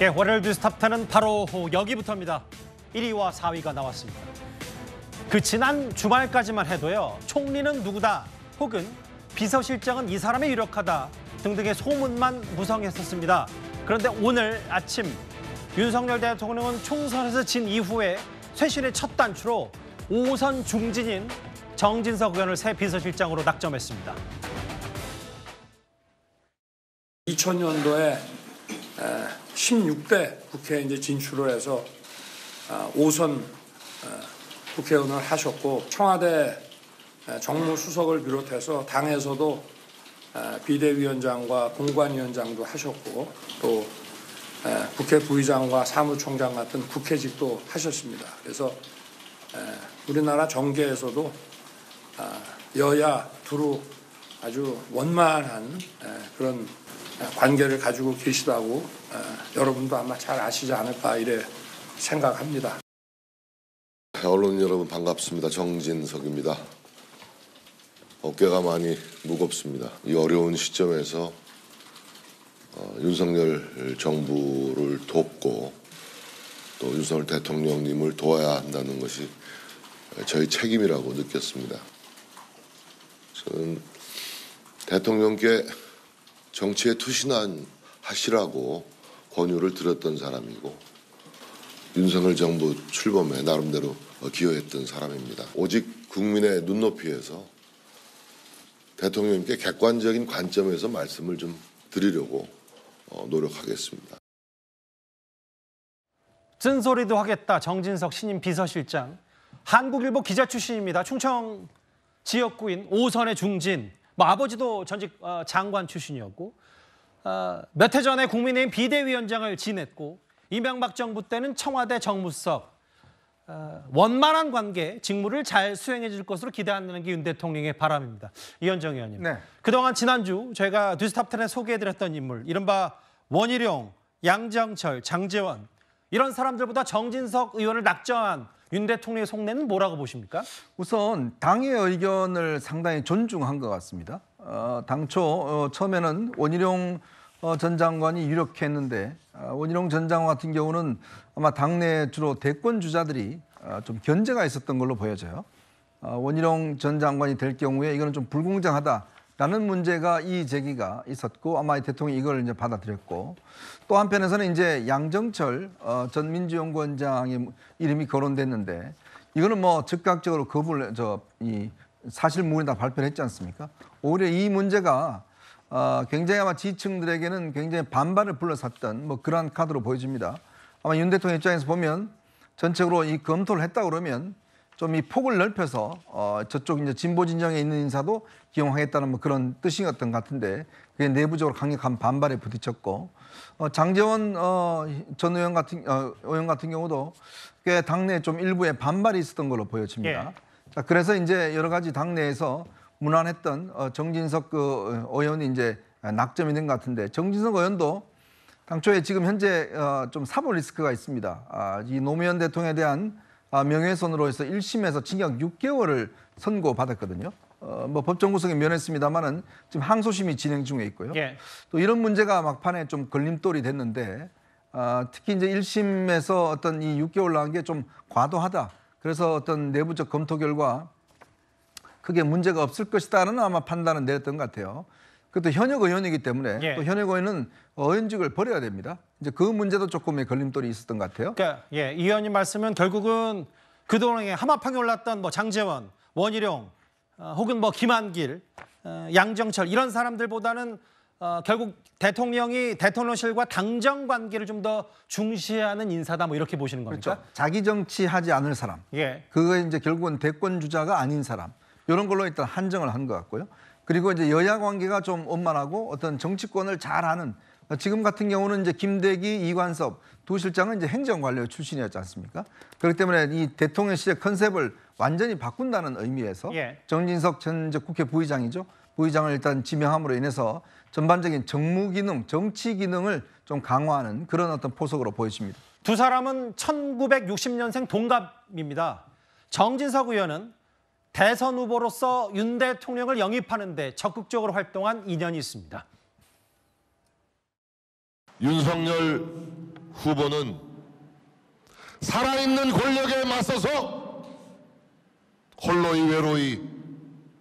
예, 월요일 뉴스 탑텐은 바로 여기부터입니다. 1위와 4위가 나왔습니다. 그 지난 주말까지만 해도요. 총리는 누구다 혹은 비서실장은 이 사람이 유력하다 등등의 소문만 무성했었습니다. 그런데 오늘 아침 윤석열 대통령은 총선에서 진 이후에 쇄신의 첫 단추로 5선 중진인 정진석 의원을 새 비서실장으로 낙점했습니다. 2000년도에 16대 국회에 이제 진출을 해서 5선 아, 아, 국회의원을 하셨고 청와대 아, 정무수석을 비롯해서 당에서도 비대위원장과 공관위원장도 하셨고 또 국회 부의장과 사무총장 같은 국회직도 하셨습니다. 그래서 우리나라 정계에서도 여야 두루 아주 원만한 그런 관계를 가지고 계시다고 어, 여러분도 아마 잘 아시지 않을까 이래 생각합니다. 언론 여러분 반갑습니다. 정진석입니다. 어깨가 많이 무겁습니다. 이 어려운 시점에서 어, 윤석열 정부를 돕고 또 윤석열 대통령님을 도와야 한다는 것이 저희 책임이라고 느꼈습니다. 저는 대통령께 정치에 투신한 하시라고 권유를 드렸던 사람이고 윤석열 정부 출범에 나름대로 어, 기여했던 사람입니다. 오직 국민의 눈높이에서 대통령님께 객관적인 관점에서 말씀을 좀 드리려고 어, 노력하겠습니다. 쓴소리도 하겠다 정진석 신임 비서실장 한국일보 기자 출신입니다. 충청 지역구인 오선의 중진 뭐 아버지도 전직 어, 장관 출신이었고 어, 몇해 전에 국민의힘 비대위원장을 지냈고 이명박 정부 때는 청와대 정무석 어, 원만한 관계 직무를 잘 수행해 줄 것으로 기대한다는 게 윤 대통령의 바람입니다. 이현정 의원님. 네. 그동안 지난주 저희가 뉴스탑텐에 소개해드렸던 인물 이른바 원희룡, 양정철, 장재원 이런 사람들보다 정진석 의원을 낙점한 윤 대통령의 속내는 뭐라고 보십니까? 우선 당의 의견을 상당히 존중한 것 같습니다. 어, 당초 어, 처음에는 원희룡 어, 전 장관이 이렇게 했는데 어, 아, 원희룡 전 장관 같은 경우는 아마 당내 주로 대권 주자들이 어, 좀 견제가 있었던 걸로 보여져요. 어, 원희룡 전 장관이 될 경우에 이거는 좀 불공정하다 라는 문제가 이 제기가 있었고 아마 대통령이 이걸 이제 받아들였고 또 한편에서는 이제 양정철 어, 전 민주연구원장의 이름이 거론됐는데 이거는 뭐 즉각적으로 거부를 저 이 사실무근다 발표를 했지 않습니까? 오히려 이 문제가 어, 굉장히 아마 지층들에게는 굉장히 반발을 불러섰던 뭐 그러한 카드로 보여집니다. 아마 윤 대통령 입장에서 보면 전적으로 체이 검토를 했다 그러면 좀이 폭을 넓혀서 어, 저쪽 이제 진보 진영에 있는 인사도 기용하겠다는 뭐 그런 뜻이었던 것 같은데 그게 내부적으로 강력한 반발에 부딪혔고 어, 장재원 어, 전 의원 같은 어, 의원 같은 경우도 꽤 당내 좀 일부의 반발이 있었던 걸로 보여집니다. 예. 자, 그래서 이제 여러 가지 당내에서 무난했던 어, 정진석 그 의원이 이제 낙점이 된 것 같은데 정진석 의원도 당초에 지금 현재 어, 좀사보 리스크가 있습니다. 아, 이 노무현 대통령에 대한 아, 명예훼손으로 해서 1심에서 징역 6개월을 선고받았거든요. 어, 뭐 법정 구속에 면했습니다만은 지금 항소심이 진행 중에 있고요. 예. 또 이런 문제가 막판에 좀 걸림돌이 됐는데 어, 특히 이제 1심에서 어떤 이 6개월 나온 게 좀 과도하다. 그래서 어떤 내부적 검토 결과 크게 문제가 없을 것이다라는 아마 판단은 내렸던 것 같아요. 그것도 현역 의원이기 때문에 예. 또 현역 의원은 의원직을 버려야 됩니다. 이제 그 문제도 조금의 걸림돌이 있었던 것 같아요. 그러니까 예, 이 의원님 말씀은 결국은 그동안에 하마평에 올랐던 뭐 장재원, 원희룡, 어, 혹은 뭐 김한길, 어, 양정철 이런 사람들보다는 어, 결국 대통령이 대통령실과 당정 관계를 좀 더 중시하는 인사다 뭐 이렇게 보시는 겁니까? 그렇죠. 자기 정치하지 않을 사람. 예. 그거 이제 결국은 대권 주자가 아닌 사람. 이런 걸로 일단 한정을 한 것 같고요. 그리고 이제 여야 관계가 좀 원만하고 어떤 정치권을 잘 아는 지금 같은 경우는 이제 김대기, 이관섭 두 실장은 이제 행정관료 출신이었지 않습니까? 그렇기 때문에 이 대통령 시대 컨셉을 완전히 바꾼다는 의미에서 예. 정진석 전 국회 부의장이죠. 부의장을 일단 지명함으로 인해서 전반적인 정무 기능, 정치 기능을 좀 강화하는 그런 어떤 포석으로 보여집니다. 두 사람은 1960년생 동갑입니다. 정진석 의원은 대선 후보로서 윤 대통령을 영입하는 데 적극적으로 활동한 인연이 있습니다. 윤석열 후보는 살아있는 권력에 맞서서 홀로이 외로이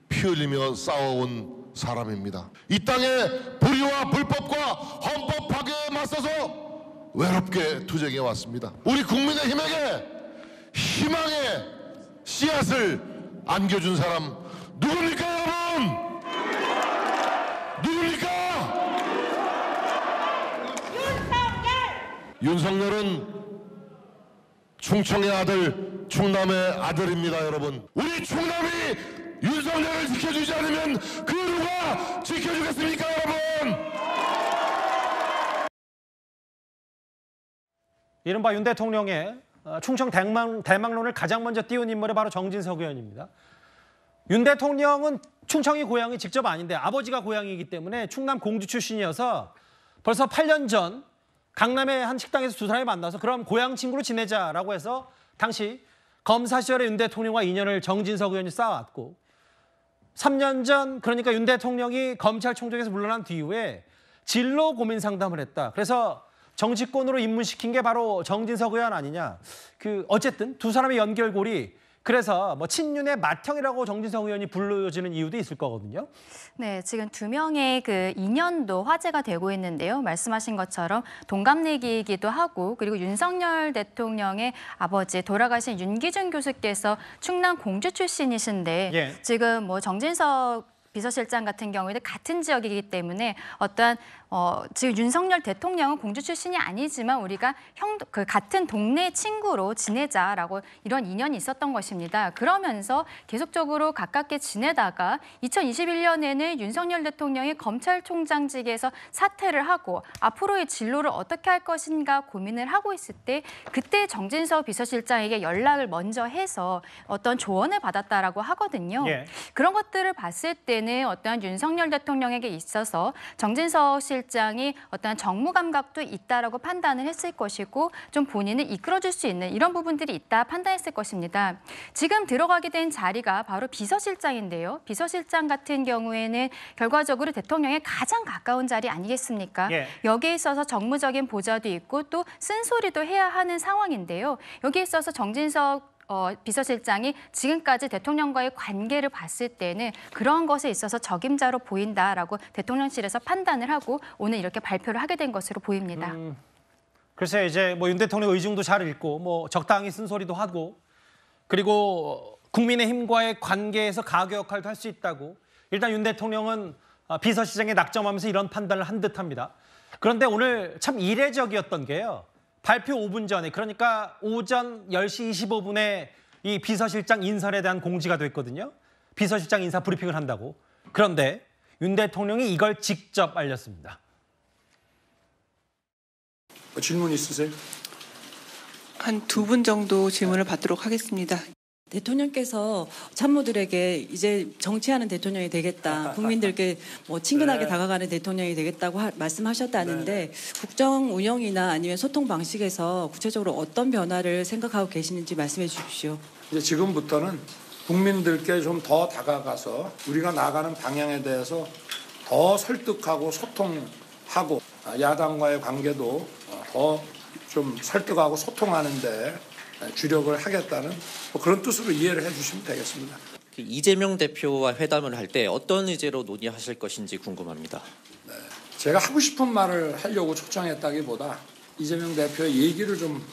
피 흘리며 싸워온 사람입니다. 이 땅의 불의와 불법과 헌법 파괴에 맞서서 외롭게 투쟁해 왔습니다. 우리 국민의힘에게 희망의 씨앗을 안겨준 사람 누굽니까 여러분? 누굽니까? 윤석열! 윤석열은 충청의 아들, 충남의 아들입니다 여러분. 우리 충남이 윤석열을 지켜주지 않으면 그 누가 지켜주겠습니까 여러분? 이른바 윤 대통령의 어, 충청 대망, 대망론을 가장 먼저 띄운 인물이 바로 정진석 의원입니다. 윤 대통령은 충청이 고향이 직접 아닌데 아버지가 고향이기 때문에 충남 공주 출신이어서 벌써 8년 전 강남의 한 식당에서 두 사람이 만나서 그럼 고향 친구로 지내자라고 해서 당시 검사 시절에 윤 대통령과 인연을 정진석 의원이 쌓아왔고 3년 전 그러니까 윤 대통령이 검찰총장에서 물러난 뒤에 진로 고민 상담을 했다. 그래서 정치권으로 입문시킨 게 바로 정진석 의원 아니냐. 그 어쨌든 두 사람의 연결고리 그래서 뭐 친윤의 맏형이라고 정진석 의원이 불러지는 이유도 있을 거거든요. 네, 지금 두 명의 그 인연도 화제가 되고 있는데요. 말씀하신 것처럼 동갑내기이기도 하고 그리고 윤석열 대통령의 아버지 돌아가신 윤기준 교수께서 충남 공주 출신이신데 예. 지금 뭐 정진석 비서실장 같은 경우에는 같은 지역이기 때문에 어떠한 어, 지금 윤석열 대통령은 공주 출신이 아니지만 우리가 형, 그 같은 동네 친구로 지내자라고 이런 인연이 있었던 것입니다. 그러면서 계속적으로 가깝게 지내다가 2021년에는 윤석열 대통령이 검찰총장직에서 사퇴를 하고 앞으로의 진로를 어떻게 할 것인가 고민을 하고 있을 때 그때 정진석 비서실장에게 연락을 먼저 해서 어떤 조언을 받았다라고 하거든요. 예. 그런 것들을 봤을 때는 어떠한 윤석열 대통령에게 있어서 정진석 실 실장이 어떠한 정무 감각도 있다라고 판단을 했을 것이고 좀 본인을 이끌어줄 수 있는 이런 부분들이 있다 판단했을 것입니다. 지금 들어가게 된 자리가 바로 비서실장인데요. 비서실장 같은 경우에는 결과적으로 대통령에 가장 가까운 자리 아니겠습니까? 예. 여기에 있어서 정무적인 보좌도 있고 또 쓴소리도 해야 하는 상황인데요. 여기에 있어서 정진석 어, 비서실장이 지금까지 대통령과의 관계를 봤을 때는 그런 것에 있어서 적임자로 보인다라고 대통령실에서 판단을 하고 오늘 이렇게 발표를 하게 된 것으로 보입니다. 음, 글쎄 이제 뭐 윤 대통령 의중도 잘 읽고 뭐 적당히 쓴소리도 하고 그리고 국민의힘과의 관계에서 가교 역할도 할 수 있다고 일단 윤 대통령은 어, 비서실장에 낙점하면서 이런 판단을 한 듯합니다. 그런데 오늘 참 이례적이었던 게요. 발표 5분 전에 그러니까 오전 10시 25분에 이 비서실장 인선에 대한 공지가 됐거든요. 비서실장 인사 브리핑을 한다고. 그런데 윤 대통령이 이걸 직접 알렸습니다. 질문 있으세요? 한 두 분 정도 질문을 받도록 하겠습니다. 대통령께서 참모들에게 이제 정치하는 대통령이 되겠다, 아, 아, 아, 국민들께 뭐 친근하게 네. 다가가는 대통령이 되겠다고 하, 말씀하셨다는데 네, 네. 국정 운영이나 아니면 소통 방식에서 구체적으로 어떤 변화를 생각하고 계시는지 말씀해 주십시오. 이제 지금부터는 국민들께 좀 더 다가가서 우리가 나가는 방향에 대해서 더 설득하고 소통하고 야당과의 관계도 어, 더좀 설득하고 소통하는데 주력을 하겠다는 뭐 그런 뜻으로 이해를 해주시면 되겠습니다. 그 이재명 대표와 회담을 할 때 어떤 의제로 논의하실 것인지 궁금합니다. 네, 제가 하고 싶은 말을 하려고 초청했다기보다 이재명 대표의 얘기를 좀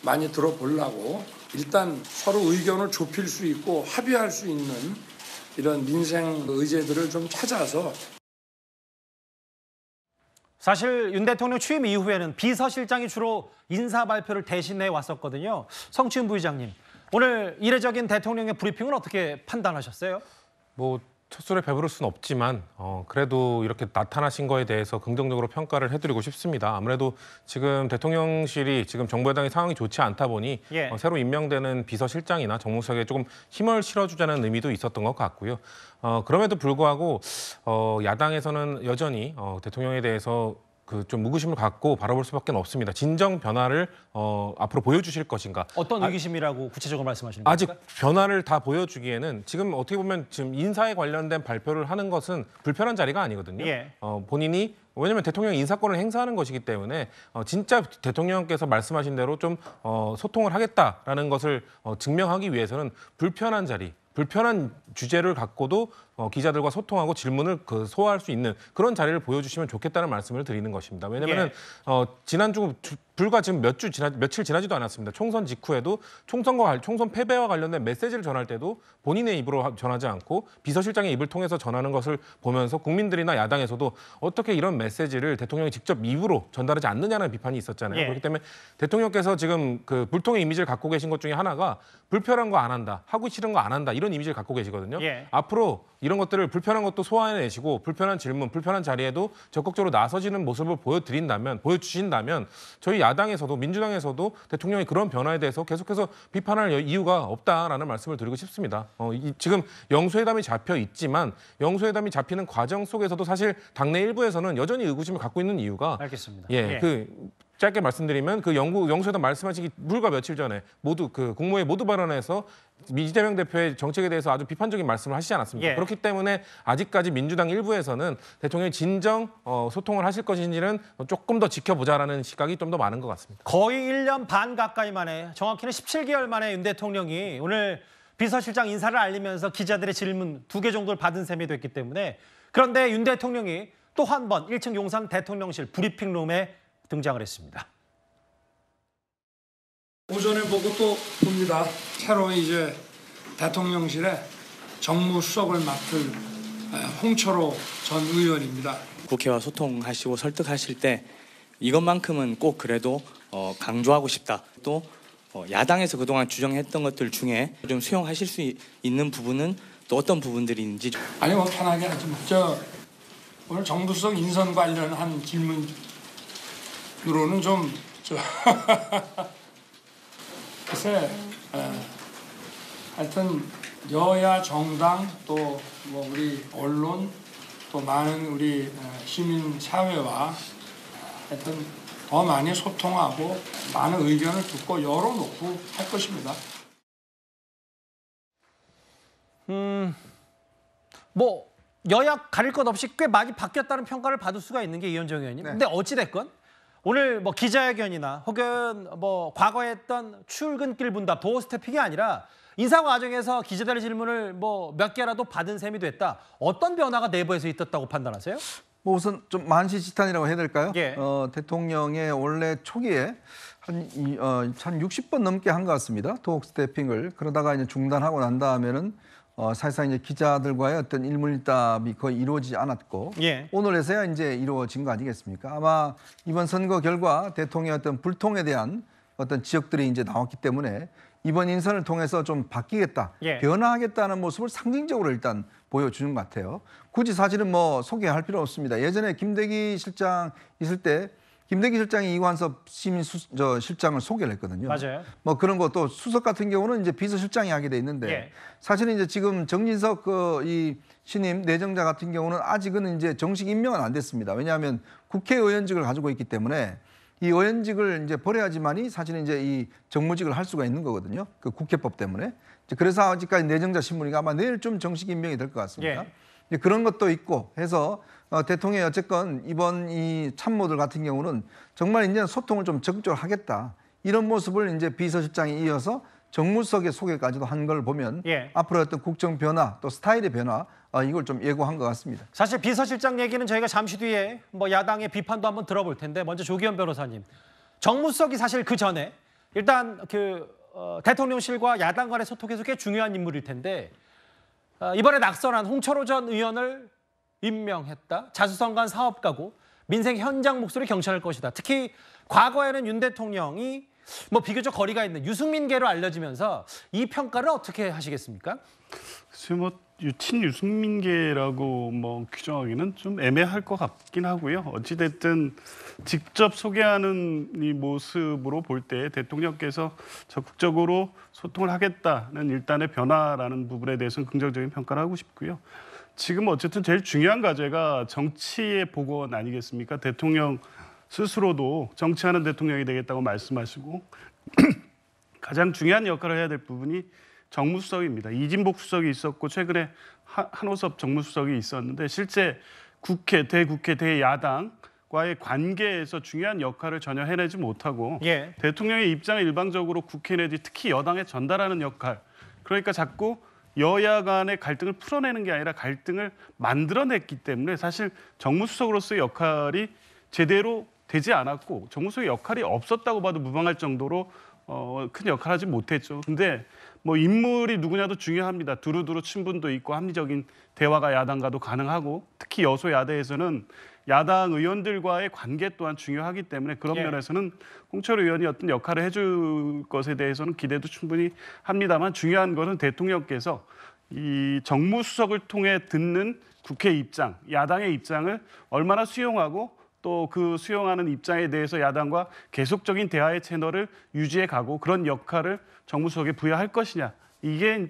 많이 들어보려고 일단 서로 의견을 좁힐 수 있고 합의할 수 있는 이런 민생 의제들을 좀 찾아서 사실 윤 대통령 취임 이후에는 비서실장이 주로 인사 발표를 대신해 왔었거든요. 성치윤 부의장님, 오늘 이례적인 대통령의 브리핑은 어떻게 판단하셨어요? 뭐 첫술에 배부를 수는 없지만 어, 그래도 이렇게 나타나신 거에 대해서 긍정적으로 평가를 해드리고 싶습니다. 아무래도 지금 대통령실이 지금 정부 여당의 상황이 좋지 않다 보니 예. 어, 새로 임명되는 비서실장이나 정무수석에 조금 힘을 실어주자는 의미도 있었던 것 같고요. 어, 그럼에도 불구하고 어, 야당에서는 여전히 어, 대통령에 대해서 그좀 무구심을 갖고 바라볼 수밖에 없습니다. 진정 변화를 어, 앞으로 보여주실 것인가? 어떤 아, 의기심이라고 구체적으로 말씀하시는 아직 겁니까? 아직 변화를 다 보여주기에는 지금 어떻게 보면 지금 인사에 관련된 발표를 하는 것은 불편한 자리가 아니거든요. 예. 어, 본인이 왜냐하면 대통령 인사권을 행사하는 것이기 때문에 어, 진짜 대통령께서 말씀하신 대로 좀 어, 소통을 하겠다라는 것을 어, 증명하기 위해서는 불편한 자리, 불편한 주제를 갖고도 어, 기자들과 소통하고 질문을 그 소화할 수 있는 그런 자리를 보여주시면 좋겠다는 말씀을 드리는 것입니다. 왜냐하면 예. 어, 지난주 불과 지금 몇주 지나 며칠 지나지도 않았습니다. 총선 직후에도 총선과 총선 패배와 관련된 메시지를 전할 때도 본인의 입으로 전하지 않고 비서실장의 입을 통해서 전하는 것을 보면서 국민들이나 야당에서도 어떻게 이런 메시지를 대통령이 직접 입으로 전달하지 않느냐는 비판이 있었잖아요. 예. 그렇기 때문에 대통령께서 지금 그 불통의 이미지를 갖고 계신 것 중에 하나가 불편한 거 안 한다, 하고 싫은 거 안 한다 이런 이미지를 갖고 계시거든요. 예. 앞으로 이런 것들을 불편한 것도 소화해내시고 불편한 질문, 불편한 자리에도 적극적으로 나서지는 모습을 보여드린다면, 보여주신다면 저희 야당에서도 민주당에서도 대통령이 그런 변화에 대해서 계속해서 비판할 이유가 없다라는 말씀을 드리고 싶습니다. 어, 이, 지금 영수회담이 잡혀 있지만 영수회담이 잡히는 과정 속에서도 사실 당내 일부에서는 여전히 의구심을 갖고 있는 이유가 알겠습니다. 예, 예. 그 짧게 말씀드리면 그 영국 영수회담 말씀하시기 불과 며칠 전에 모두 그 국무회 의 모두 발언에서 이재명 대표의 정책에 대해서 아주 비판적인 말씀을 하시지 않았습니까? 예. 그렇기 때문에 아직까지 민주당 일부에서는 대통령이 진정 어, 소통을 하실 것인지는 조금 더 지켜보자라는 시각이 좀 더 많은 것 같습니다. 거의 1년 반 가까이 만에 정확히는 17개월 만에 윤 대통령이 오늘 비서실장 인사를 알리면서 기자들의 질문 두 개 정도를 받은 셈이 됐기 때문에 그런데 윤 대통령이 또 한 번 1층 용산 대통령실 브리핑룸에 등장을 했습니다. 오전에 보고 또 봅니다. 새로 이제 대통령실에 정무수석을 맡을 홍철호 전 의원입니다. 국회와 소통하시고 설득하실 때 이것만큼은 꼭 그래도 어, 강조하고 싶다. 또 어, 야당에서 그동안 주장했던 것들 중에 좀 수용하실 수 있는 부분은 또 어떤 부분들인지 아니 뭐 편하게 하지 마. 저 오늘 정부석 인선 관련한 질문 유로는 좀 저, 글쎄 에, 예. 하여튼 여야 정당 또 뭐 우리 언론 또 많은 우리 어, 시민 사회와 하여튼 더 많이 소통하고 많은 의견을 듣고 열어놓고 할 것입니다. 음, 뭐 여야 가릴 것 없이 꽤 많이 바뀌었다는 평가를 받을 수가 있는 게 이현정 의원님. 네. 근데 어찌 됐건 오늘 뭐 기자회견이나 혹은 뭐 과거에 했던 출근길 분답 도어 스태핑이 아니라 인사 과정에서 기자들의 질문을 뭐 몇 개라도 받은 셈이 됐다. 어떤 변화가 내부에서 있었다고 판단하세요? 뭐 우선 좀 만시지탄이라고 해야 될까요? 예. 어, 대통령의 원래 초기에 한, 이, 어, 한 60번 넘게 한 것 같습니다. 도어 스태핑을 그러다가 이제 중단하고 난 다음에는 어, 사실상 이제 기자들과의 어떤 일문일답이 거의 이루어지지 않았고 예. 오늘에서야 이제 이루어진 거 아니겠습니까? 아마 이번 선거 결과 대통령의 어떤 불통에 대한 어떤 지역들이 이제 나왔기 때문에 이번 인선을 통해서 좀 바뀌겠다, 예. 변화하겠다는 모습을 상징적으로 일단 보여주는 것 같아요. 굳이 사실은 뭐 소개할 필요 없습니다. 예전에 김대기 실장 있을 때 김대기 실장이 이관섭 시민 수, 저 실장을 소개를 했거든요. 맞아요. 뭐 그런 것도 수석 같은 경우는 이제 비서실장이 하게 돼 있는데 예. 사실은 이제 지금 정진석 그 이 신임 내정자 같은 경우는 아직은 이제 정식 임명은 안 됐습니다. 왜냐하면 국회의원직을 가지고 있기 때문에 이 의원직을 이제 버려야지만이 사실은 이제 이 정무직을 할 수가 있는 거거든요. 그 국회법 때문에. 그래서 아직까지 내정자 신문이가 아마 내일좀 정식 임명이 될 것 같습니다. 예. 그런 것도 있고 해서 어, 대통령이 어쨌건 이번 이 참모들 같은 경우는 정말 이제 소통을 좀 적극적으로 하겠다. 이런 모습을 이제 비서실장이 이어서 정무석의 소개까지도 한 걸 보면 예. 앞으로 어떤 국정 변화 또 스타일의 변화 어, 이걸 좀 예고한 것 같습니다. 사실 비서실장 얘기는 저희가 잠시 뒤에 뭐 야당의 비판도 한번 들어볼 텐데 먼저 조기현 변호사님 정무석이 사실 그 전에 일단 그 어, 대통령실과 야당 간의 소통에서 꽤 중요한 인물일 텐데 어, 이번에 낙선한 홍철호 전 의원을 임명했다. 자수성간 사업가고 민생 현장 목소리 경찰할 것이다. 특히 과거에는 윤 대통령이 뭐 비교적 거리가 있는 유승민계로 알려지면서 이 평가를 어떻게 하시겠습니까? 글쎄 뭐 유친 유승민계라고 뭐 규정하기는 좀 애매할 것 같긴 하고요. 어찌 됐든 직접 소개하는 이 모습으로 볼 때 대통령께서 적극적으로 소통을 하겠다는 일단의 변화라는 부분에 대해서는 긍정적인 평가를 하고 싶고요. 지금 어쨌든 제일 중요한 과제가 정치의 복원 아니겠습니까? 대통령 스스로도 정치하는 대통령이 되겠다고 말씀하시고 가장 중요한 역할을 해야 될 부분이 정무수석입니다. 이진복 수석이 있었고 최근에 한호섭 정무수석이 있었는데 실제 국회 대국회 대야당 과의 관계에서 중요한 역할을 전혀 해내지 못하고 예. 대통령의 입장을 일방적으로 국회 내지 특히 여당에 전달하는 역할 그러니까 자꾸 여야 간의 갈등을 풀어내는 게 아니라 갈등을 만들어냈기 때문에 사실 정무수석으로서의 역할이 제대로 되지 않았고 정무수의 석 역할이 없었다고 봐도 무방할 정도로 어, 큰 역할을 하지 못했죠. 근데 뭐 인물이 누구냐도 중요합니다. 두루두루 친분도 있고 합리적인 대화가 야당과도 가능하고 특히 여소 야대에서는 야당 의원들과의 관계 또한 중요하기 때문에 그런 예. 면에서는 홍철 의원이 어떤 역할을 해줄 것에 대해서는 기대도 충분히 합니다만 중요한 것은 대통령께서 이 정무수석을 통해 듣는 국회 입장, 야당의 입장을 얼마나 수용하고 또그 수용하는 입장에 대해서 야당과 계속적인 대화의 채널을 유지해 가고 그런 역할을 정무 수석에 부여할 것이냐. 이게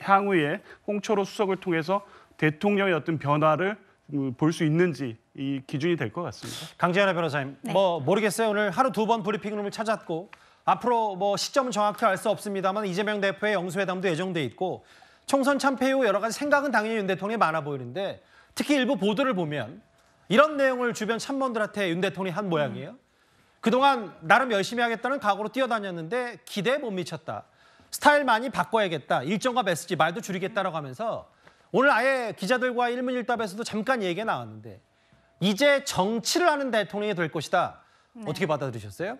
향후에 홍철호 수석을 통해서 대통령의 어떤 변화를 음, 볼수 있는지 이 기준이 될 것 같습니다. 강재현 변호사님, 네. 뭐 모르겠어요. 오늘 하루 두 번 브리핑룸을 찾았고 앞으로 뭐 시점은 정확히 알 수 없습니다만 이재명 대표의 영수회담도 예정돼 있고 총선 참패 후 여러 가지 생각은 당연히 윤 대통령이 많아 보이는데 특히 일부 보도를 보면 이런 내용을 주변 참모들한테 윤 대통령이 한 모양이에요. 그동안 나름 열심히 하겠다는 각오로 뛰어다녔는데 기대에 못 미쳤다. 스타일 많이 바꿔야겠다. 일정과 메시지 말도 줄이겠다라고 하면서 오늘 아예 기자들과 일문일답에서도 잠깐 얘기가 나왔는데 이제 정치를 하는 대통령이 될 것이다. 네. 어떻게 받아들이셨어요?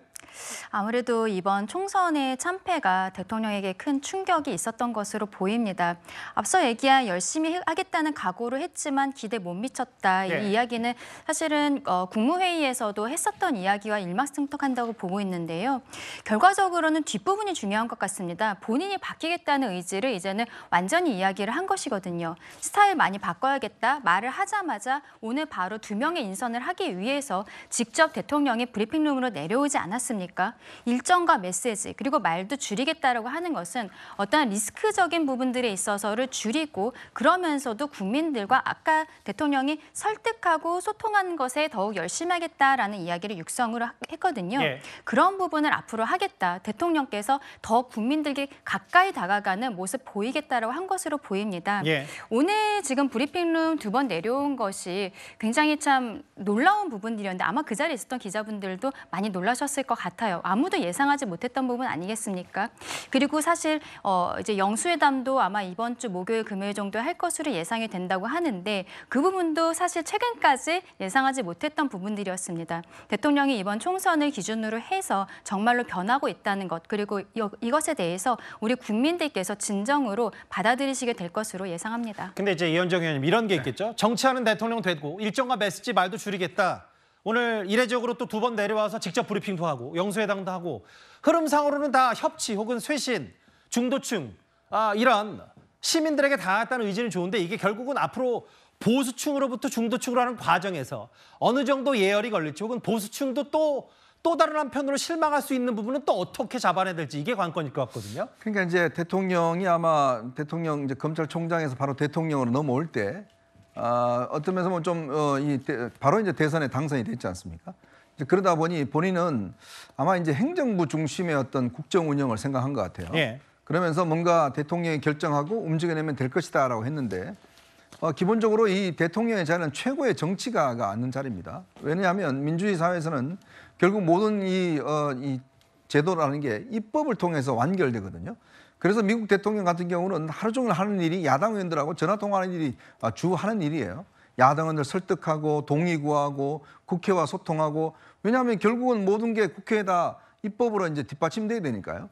아무래도 이번 총선의 참패가 대통령에게 큰 충격이 있었던 것으로 보입니다. 앞서 얘기한 열심히 하겠다는 각오를 했지만 기대 못 미쳤다. 이 네. 이야기는 사실은 어, 국무회의에서도 했었던 이야기와 일맥상통한다고 보고 있는데요. 결과적으로는 뒷부분이 중요한 것 같습니다. 본인이 바뀌겠다는 의지를 이제는 완전히 이야기를 한 것이거든요. 스타일 많이 바꿔야겠다 말을 하자마자 오늘 바로 두 명의 인선을 하기 위해서 직접 대통령이 브리핑룸으로 내려오지 않았습니까? 않습니까? 일정과 메시지 그리고 말도 줄이겠다라고 하는 것은 어떠한 리스크적인 부분들에 있어서를 줄이고 그러면서도 국민들과 아까 대통령이 설득하고 소통하는 것에 더욱 열심하겠다라는 히 이야기를 육성으로 했거든요. 예. 그런 부분을 앞으로 하겠다. 대통령께서 더 국민들께 가까이 다가가는 모습 보이겠다라고 한 것으로 보입니다. 예. 오늘 지금 브리핑룸 두 번 내려온 것이 굉장히 참 놀라운 부분이었는데 아마 그 자리에 있었던 기자분들도 많이 놀라셨을 것 같아요. 같아요. 아무도 예상하지 못했던 부분 아니겠습니까? 그리고 사실 어, 이제 영수회담도 아마 이번 주 목요일 금요일 정도 할 것으로 예상이 된다고 하는데 그 부분도 사실 최근까지 예상하지 못했던 부분들이었습니다. 대통령이 이번 총선을 기준으로 해서 정말로 변하고 있다는 것 그리고 이것에 대해서 우리 국민들께서 진정으로 받아들이시게 될 것으로 예상합니다. 근데 이제 이현정 의원님 이런 게 있겠죠. 정치하는 대통령 되고 일정과 메시지 말도 줄이겠다. 오늘 이례적으로 또 두 번 내려와서 직접 브리핑도 하고 영수회담도 하고 흐름상으로는 다 협치 혹은 쇄신, 중도층 아, 이런 시민들에게 닿했다는 의지는 좋은데 이게 결국은 앞으로 보수층으로부터 중도층으로 하는 과정에서 어느 정도 예열이 걸릴지 혹은 보수층도 또 또 다른 한편으로 실망할 수 있는 부분은 또 어떻게 잡아내야 될지 이게 관건일 것 같거든요. 그러니까 이제 대통령이 아마 대통령 이제 검찰총장에서 바로 대통령으로 넘어올 때 어, 어떤 면에서 뭐 좀 어, 이 대, 바로 이제 대선에 당선이 됐지 않습니까? 이제 그러다 보니 본인은 아마 이제 행정부 중심의 어떤 국정 운영을 생각한 것 같아요. 예. 그러면서 뭔가 대통령이 결정하고 움직여내면 될 것이다라고 했는데 어, 기본적으로 이 대통령의 자리는 최고의 정치가가 앉는 자리입니다. 왜냐하면 민주주의 사회에서는 결국 모든 이, 어, 이 제도라는 게 입법을 통해서 완결되거든요. 그래서 미국 대통령 같은 경우는 하루 종일 하는 일이 야당 의원들하고 전화 통화하는 일이 아, 주 하는 일이에요. 야당 의원들 설득하고 동의 구하고 국회와 소통하고 왜냐하면 결국은 모든 게 국회에다 입법으로 이제 뒷받침돼야 되니까요.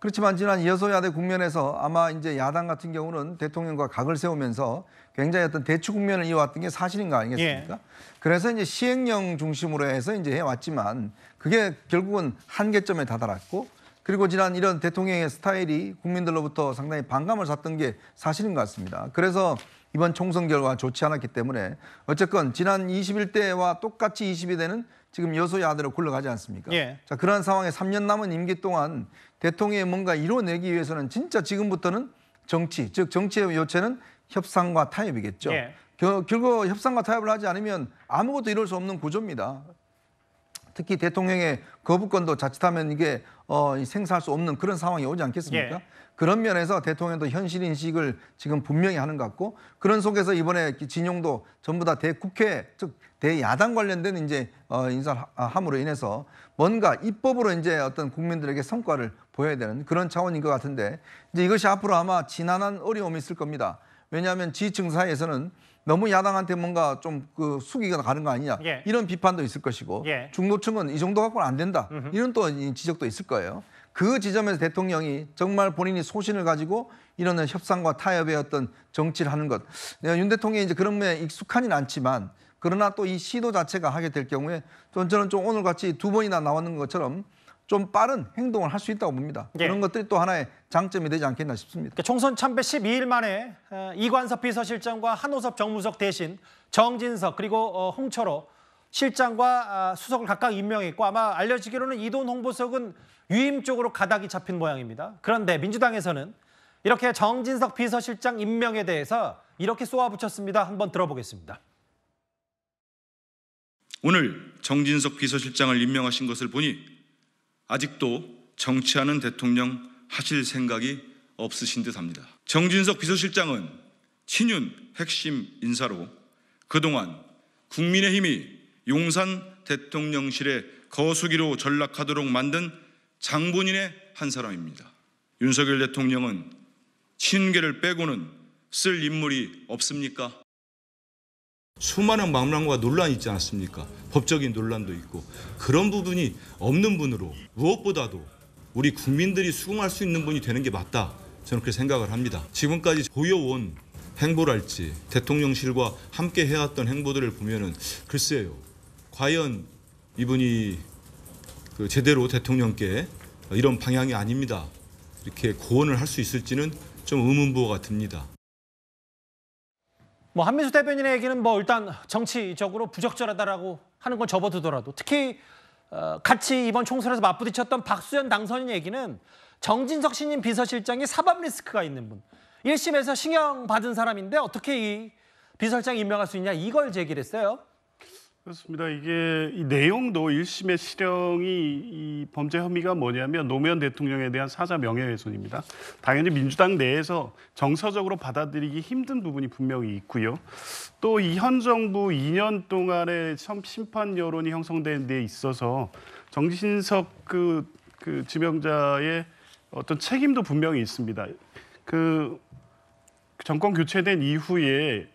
그렇지만 지난 여소야대 국면에서 아마 이제 야당 같은 경우는 대통령과 각을 세우면서 굉장히 어떤 대치 국면을 이어왔던 게 사실인 거 아니겠습니까? 예. 그래서 이제 시행령 중심으로 해서 이제 해왔지만 그게 결국은 한계점에 다다랐고 그리고 지난 이런 대통령의 스타일이 국민들로부터 상당히 반감을 샀던 게 사실인 것 같습니다. 그래서 이번 총선 결과 좋지 않았기 때문에 어쨌건 지난 21대와 똑같이 20이 되는 지금 여소야대로 굴러가지 않습니까? 예. 자 그러한 상황에 3년 남은 임기 동안 대통령이 뭔가 이뤄내기 위해서는 진짜 지금부터는 정치, 즉 정치의 요체는 협상과 타협이겠죠. 예. 결국 협상과 타협을 하지 않으면 아무것도 이룰 수 없는 구조입니다. 특히 대통령의 거부권도 자칫하면 이게 어, 생사할 수 없는 그런 상황이 오지 않겠습니까? 예. 그런 면에서 대통령도 현실 인식을 지금 분명히 하는 것 같고 그런 속에서 이번에 진용도 전부 다 대국회 즉 대야당 관련된 이제 어, 인사함으로 아, 를 인해서 뭔가 입법으로 이제 어떤 국민들에게 성과를 보여야 되는 그런 차원인 것 같은데 이제 이것이 앞으로 아마 지난한 어려움이 있을 겁니다. 왜냐하면 지층 사이에서는 너무 야당한테 뭔가 좀그 숙이거나 가는 거 아니냐 예. 이런 비판도 있을 것이고 예. 중도층은 이 정도 갖고는 안 된다 음흠. 이런 또 지적도 있을 거예요. 그 지점에서 대통령이 정말 본인이 소신을 가지고 이런 협상과 타협의 어떤 정치를 하는 것. 네, 윤 대통령이 이제 그런 면에 익숙하진 않지만 그러나 또 이 시도 자체가 하게 될 경우에 저는 좀 오늘 같이 두 번이나 나왔는 것처럼 좀 빠른 행동을 할 수 있다고 봅니다. 예. 그런 것들이 또 하나의 장점이 되지 않겠나 싶습니다. 그러니까 총선 참패 12일 만에 어, 이관섭 비서실장과 한호섭 정무석 대신 정진석 그리고 어, 홍철호 실장과 아, 수석을 각각 임명했고 아마 알려지기로는 이돈 홍보석은 유임 쪽으로 가닥이 잡힌 모양입니다. 그런데 민주당에서는 이렇게 정진석 비서실장 임명에 대해서 이렇게 쏘아붙였습니다. 한번 들어보겠습니다. 오늘 정진석 비서실장을 임명하신 것을 보니 아직도 정치하는 대통령 하실 생각이 없으신 듯 합니다. 정진석 비서실장은 친윤 핵심 인사로 그동안 국민의힘이 용산 대통령실에 거수기로 전락하도록 만든 장본인의 한 사람입니다. 윤석열 대통령은 친계를 빼고는 쓸 인물이 없습니까? 수많은 망랑과 논란이 있지 않습니까? 법적인 논란도 있고 그런 부분이 없는 분으로 무엇보다도 우리 국민들이 수긍할 수 있는 분이 되는 게 맞다. 저는 그렇게 생각을 합니다. 지금까지 보여온 행보랄지 대통령실과 함께 해왔던 행보들을 보면은 글쎄요. 과연 이분이 그 제대로 대통령께 이런 방향이 아닙니다. 이렇게 고언을 할 수 있을지는 좀 의문부호가 듭니다. 뭐 한민수 대변인의 얘기는 뭐 일단 정치적으로 부적절하다라고 하는 건 접어두더라도 특히 어, 같이 이번 총선에서 맞부딪혔던 박수현 당선인 얘기는 정진석 신임 비서실장이 사법 리스크가 있는 분. 1심에서 신경 받은 사람인데 어떻게 이 비서실장 임명할 수 있냐 이걸 제기를 했어요. 그렇습니다. 이게 이 내용도 1심의 실형이 이 범죄 혐의가 뭐냐면 노무현 대통령에 대한 사자 명예훼손입니다. 당연히 민주당 내에서 정서적으로 받아들이기 힘든 부분이 분명히 있고요. 또 이 현 정부 2년 동안의 심판 여론이 형성된 데 있어서 정진석 그, 그 지명자의 어떤 책임도 분명히 있습니다. 그 정권 교체된 이후에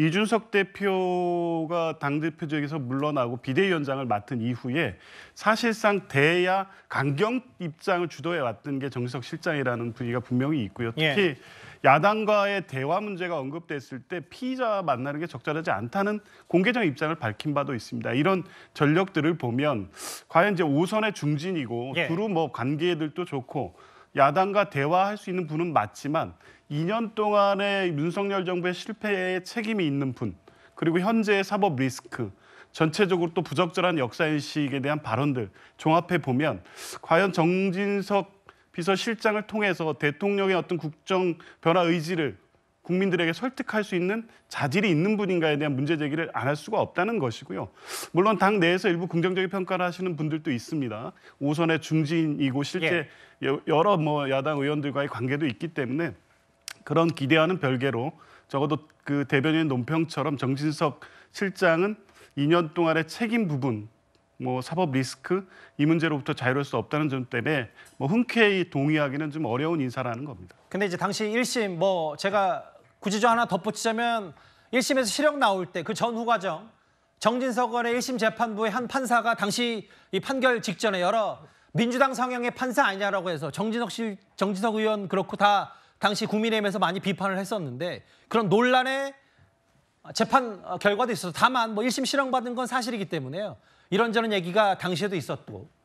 이준석 대표가 당 대표직에서 물러나고 비대위원장을 맡은 이후에 사실상 대야 강경 입장을 주도해 왔던 게 정석 실장이라는 분위기가 분명히 있고요. 예. 특히 예. 야당과의 대화 문제가 언급됐을 때 피의자 만나는 게 적절하지 않다는 공개적 입장을 밝힌 바도 있습니다. 이런 전력들을 보면 과연 이제 우선의 중진이고 예. 두루 뭐 관계들도 좋고 야당과 대화할 수 있는 분은 맞지만 2년 동안의 윤석열 정부의 실패에 책임이 있는 분 그리고 현재의 사법 리스크 전체적으로 또 부적절한 역사인식에 대한 발언들 종합해 보면 과연 정진석 비서실장을 통해서 대통령의 어떤 국정 변화 의지를 국민들에게 설득할 수 있는 자질이 있는 분인가에 대한 문제 제기를 안 할 수가 없다는 것이고요. 물론 당 내에서 일부 긍정적인 평가를 하시는 분들도 있습니다. 오선의 중진이고 실제 예. 여러 뭐 야당 의원들과의 관계도 있기 때문에 그런 기대와는 별개로 적어도 그 대변인 논평처럼 정진석 실장은 2년 동안의 책임 부분, 뭐 사법 리스크 이 문제로부터 자유로울 수 없다는 점 때문에 뭐 흔쾌히 동의하기는 좀 어려운 인사라는 겁니다. 근데 이제 당시 1심 뭐 제가 굳이 저 하나 덧붙이자면 1심에서 실형 나올 때 그 전후 과정 정진석 의원의 1심 재판부의 한 판사가 당시 이 판결 직전에 여러 민주당 성향의 판사 아니냐라고 해서 정진석 실 정진석 의원 그렇고 다 당시 국민의힘에서 많이 비판을 했었는데 그런 논란의 재판 어, 결과도 있어서 다만 뭐 1심 실형받은 건 사실이기 때문에요. 이런저런 얘기가 당시에도 있었고